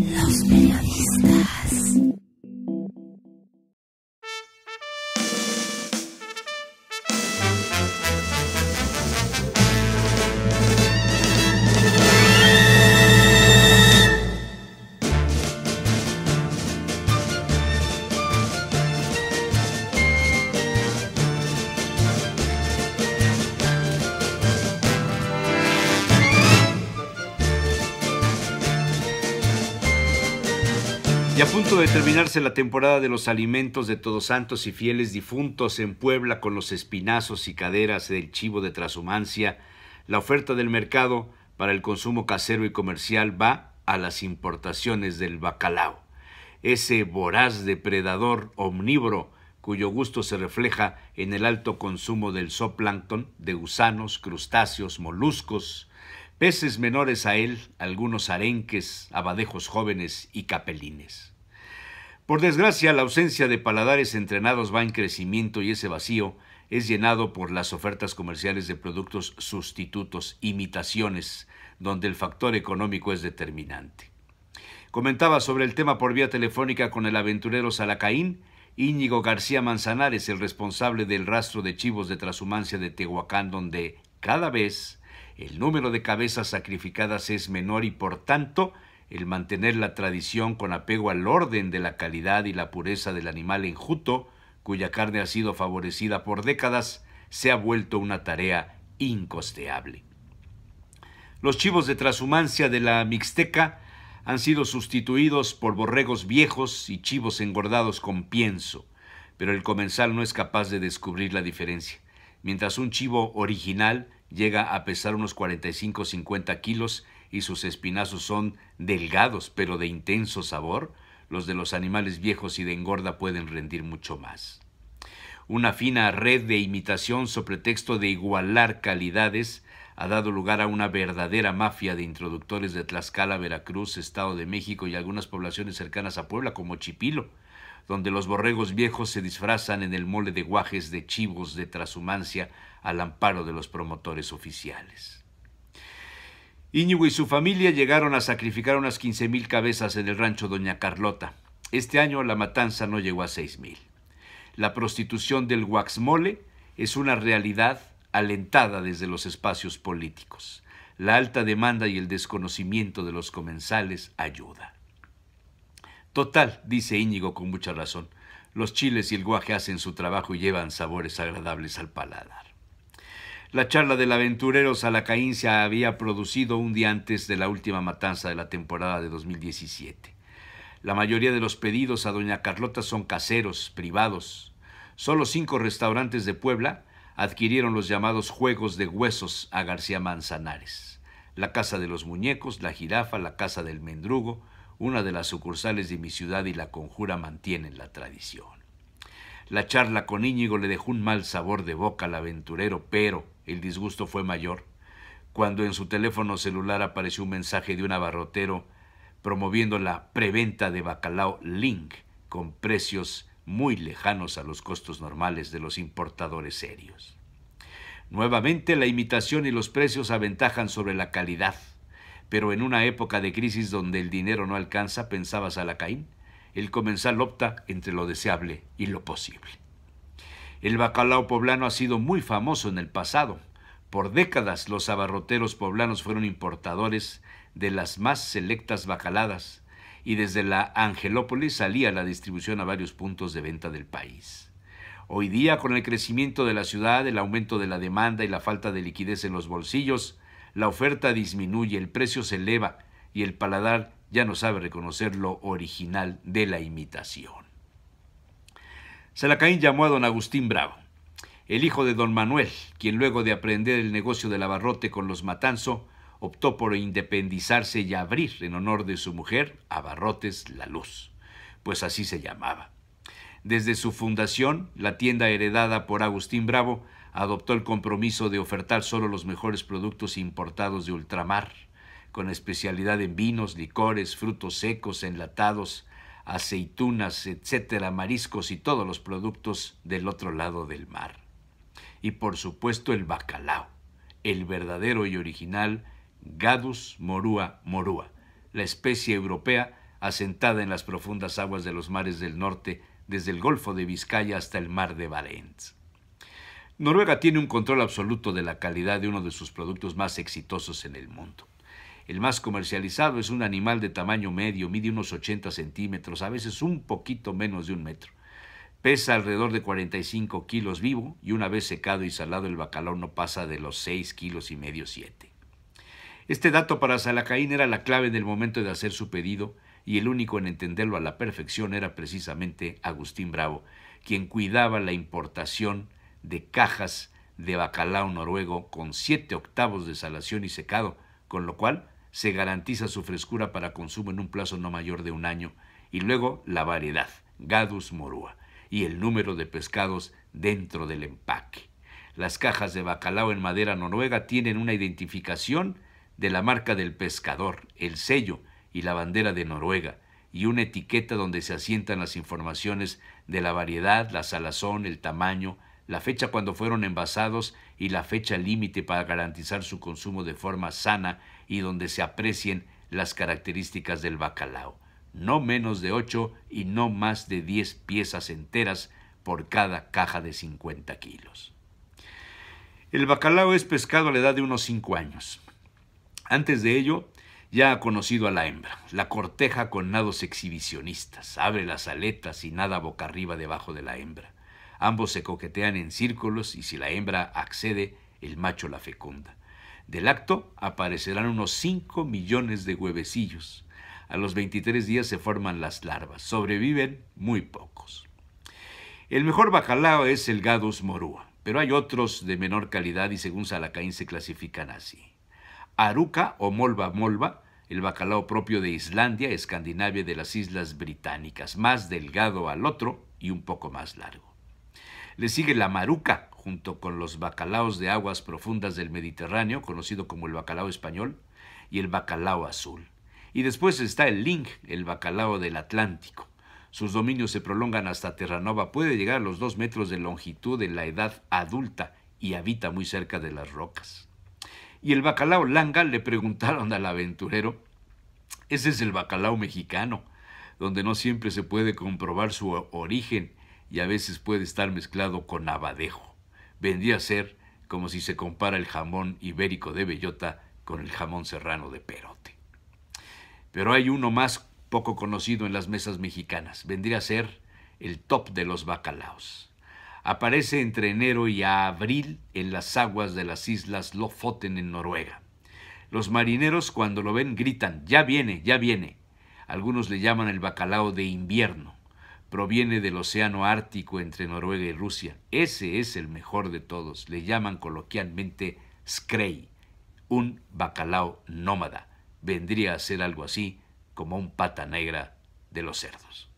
Los periodistas. Y a punto de terminarse la temporada de los alimentos de todos santos y fieles difuntos en Puebla con los espinazos y caderas del chivo de trashumancia, la oferta del mercado para el consumo casero y comercial va a las importaciones del bacalao, ese voraz depredador omnívoro cuyo gusto se refleja en el alto consumo del zooplancton, de gusanos, crustáceos, moluscos, peces menores a él, algunos arenques, abadejos jóvenes y capelines. Por desgracia, la ausencia de paladares entrenados va en crecimiento y ese vacío es llenado por las ofertas comerciales de productos sustitutos, imitaciones, donde el factor económico es determinante. Comentaba sobre el tema por vía telefónica con el aventurero Salacaín, Íñigo García Manzanares, el responsable del rastro de chivos de trashumancia de Tehuacán, donde cada vez el número de cabezas sacrificadas es menor y por tanto el mantener la tradición con apego al orden de la calidad y la pureza del animal enjuto, cuya carne ha sido favorecida por décadas, se ha vuelto una tarea incosteable. Los chivos de transhumancia de la Mixteca han sido sustituidos por borregos viejos y chivos engordados con pienso, pero el comensal no es capaz de descubrir la diferencia. Mientras un chivo original llega a pesar unos 45-50 kilos y sus espinazos son delgados pero de intenso sabor, los de los animales viejos y de engorda pueden rendir mucho más. Una fina red de imitación sobre texto de igualar calidades ha dado lugar a una verdadera mafia de introductores de Tlaxcala, Veracruz, Estado de México y algunas poblaciones cercanas a Puebla como Chipilo, donde los borregos viejos se disfrazan en el mole de guajes de chivos de trashumancia al amparo de los promotores oficiales. Íñigo y su familia llegaron a sacrificar unas 15.000 cabezas en el rancho Doña Carlota. Este año la matanza no llegó a 6.000. La prostitución del guaxmole es una realidad alentada desde los espacios políticos. La alta demanda y el desconocimiento de los comensales ayuda. Total, dice Íñigo con mucha razón, los chiles y el guaje hacen su trabajo y llevan sabores agradables al paladar. La charla del aventurero Salacaín se había producido un día antes de la última matanza de la temporada de 2017. La mayoría de los pedidos a Doña Carlota son caseros, privados. Solo cinco restaurantes de Puebla adquirieron los llamados juegos de huesos a García Manzanares. La Casa de los Muñecos, La Jirafa, La Casa del Mendrugo, una de las sucursales de mi ciudad y la conjura mantienen la tradición. La charla con Íñigo le dejó un mal sabor de boca al aventurero, pero el disgusto fue mayor cuando en su teléfono celular apareció un mensaje de un abarrotero promoviendo la preventa de bacalao Link con precios muy lejanos a los costos normales de los importadores serios. Nuevamente la imitación y los precios aventajan sobre la calidad. Pero en una época de crisis donde el dinero no alcanza, pensabas a el comensal opta entre lo deseable y lo posible. El bacalao poblano ha sido muy famoso en el pasado. Por décadas los abarroteros poblanos fueron importadores de las más selectas bacaladas y desde la Angelópolis salía la distribución a varios puntos de venta del país. Hoy día, con el crecimiento de la ciudad, el aumento de la demanda y la falta de liquidez en los bolsillos, la oferta disminuye, el precio se eleva y el paladar ya no sabe reconocer lo original de la imitación. Salacaín llamó a don Agustín Bravo, el hijo de don Manuel, quien luego de aprender el negocio del abarrote con los Matanzo, optó por independizarse y abrir en honor de su mujer Abarrotes La Luz, pues así se llamaba. Desde su fundación, la tienda heredada por Agustín Bravo adoptó el compromiso de ofertar solo los mejores productos importados de ultramar, con especialidad en vinos, licores, frutos secos, enlatados, aceitunas, etcétera, mariscos y todos los productos del otro lado del mar. Y por supuesto el bacalao, el verdadero y original Gadus morua morua, la especie europea asentada en las profundas aguas de los mares del norte, desde el Golfo de Vizcaya hasta el mar de Valencia. Noruega tiene un control absoluto de la calidad de uno de sus productos más exitosos en el mundo. El más comercializado es un animal de tamaño medio, mide unos 80 centímetros, a veces un poquito menos de un metro. Pesa alrededor de 45 kilos vivo y una vez secado y salado el bacalao no pasa de los 6 kilos y medio 7. Este dato para Salacaín era la clave en el momento de hacer su pedido y el único en entenderlo a la perfección era precisamente Agustín Bravo, quien cuidaba la importación de cajas de bacalao noruego con siete octavos de salación y secado, con lo cual se garantiza su frescura para consumo en un plazo no mayor de un año, y luego la variedad, Gadus morua y el número de pescados dentro del empaque. Las cajas de bacalao en madera noruega tienen una identificación de la marca del pescador, el sello y la bandera de Noruega, y una etiqueta donde se asientan las informaciones de la variedad, la salazón, el tamaño, la fecha cuando fueron envasados y la fecha límite para garantizar su consumo de forma sana y donde se aprecien las características del bacalao. No menos de 8 y no más de 10 piezas enteras por cada caja de 50 kilos. El bacalao es pescado a la edad de unos 5 años. Antes de ello, ya ha conocido a la hembra. La corteja con nados exhibicionistas. Abre las aletas y nada boca arriba debajo de la hembra. Ambos se coquetean en círculos y si la hembra accede, el macho la fecunda. Del acto aparecerán unos 5 millones de huevecillos. A los 23 días se forman las larvas. Sobreviven muy pocos. El mejor bacalao es el Gadus morúa, pero hay otros de menor calidad y según Salacaín se clasifican así. Aruca o molva molva, el bacalao propio de Islandia, Escandinavia y de las Islas Británicas, más delgado al otro y un poco más largo. Le sigue la maruca, junto con los bacalaos de aguas profundas del Mediterráneo, conocido como el bacalao español, y el bacalao azul. Y después está el ling, el bacalao del Atlántico. Sus dominios se prolongan hasta Terranova, puede llegar a los dos metros de longitud en la edad adulta y habita muy cerca de las rocas. Y el bacalao langa le preguntaron al aventurero, ese es el bacalao mexicano, donde no siempre se puede comprobar su origen y a veces puede estar mezclado con abadejo. Vendría a ser como si se compara el jamón ibérico de bellota con el jamón serrano de perote. Pero hay uno más poco conocido en las mesas mexicanas. Vendría a ser el top de los bacalaos. Aparece entre enero y abril en las aguas de las islas Lofoten en Noruega. Los marineros cuando lo ven gritan, ya viene, ya viene. Algunos le llaman el bacalao de invierno proviene del Océano Ártico entre Noruega y Rusia. Ese es el mejor de todos. Le llaman coloquialmente Skrei, un bacalao nómada. Vendría a ser algo así como un pata negra de los cerdos.